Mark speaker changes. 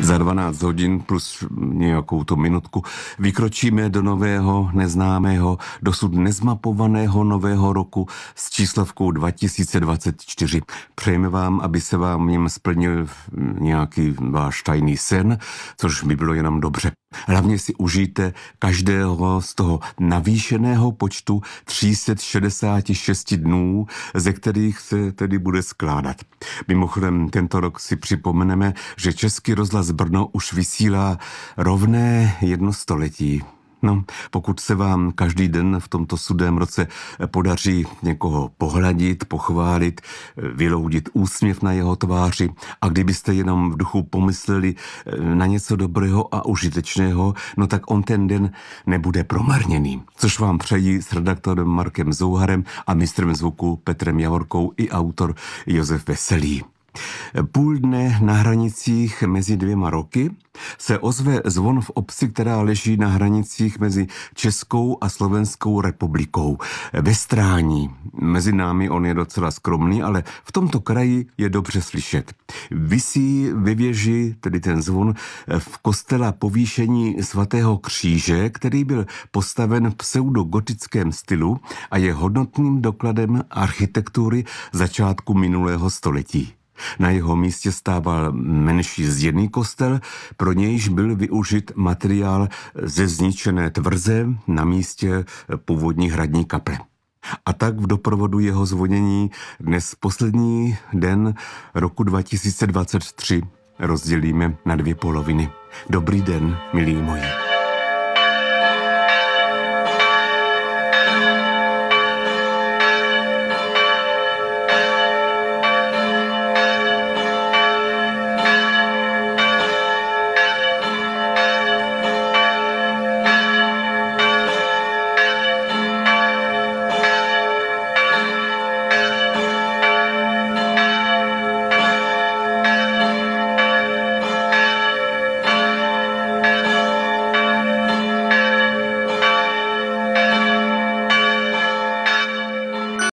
Speaker 1: za 12 hodin plus nějakou tu minutku vykročíme do nového, neznámého, dosud nezmapovaného nového roku s číslovkou 2024. Přejeme vám, aby se vám v něm splnil nějaký váš tajný sen, což by bylo jenom dobře. Hlavně si užijte každého z toho navýšeného počtu 366 dnů, ze kterých se tedy bude skládat. Mimochodem, tento rok si připomeneme, že Český rozhlas Brno už vysílá rovné jednostoletí. No, pokud se vám každý den v tomto sudém roce podaří někoho pohladit, pochválit, vyloudit úsměv na jeho tváři a kdybyste jenom v duchu pomysleli eh, na něco dobrého a užitečného, no tak on ten den nebude promarněný. Což vám přeji s redaktorem Markem Zouharem a mistrem zvuku Petrem Javorkou i autor Josef Veselý. Půl dne na hranicích mezi dvěma roky se ozve zvon v obci, která leží na hranicích mezi Českou a Slovenskou republikou. Ve strání. Mezi námi on je docela skromný, ale v tomto kraji je dobře slyšet. Vysí ve věži, tedy ten zvon, v kostela povýšení svatého kříže, který byl postaven v pseudogotickém stylu a je hodnotným dokladem architektury začátku minulého století. Na jeho místě stával menší zděný kostel, pro nějž byl využit materiál ze zničené tvrze na místě původní hradní kaple. A tak v doprovodu jeho zvonění dnes poslední den roku 2023 rozdělíme na dvě poloviny. Dobrý den, milí moji.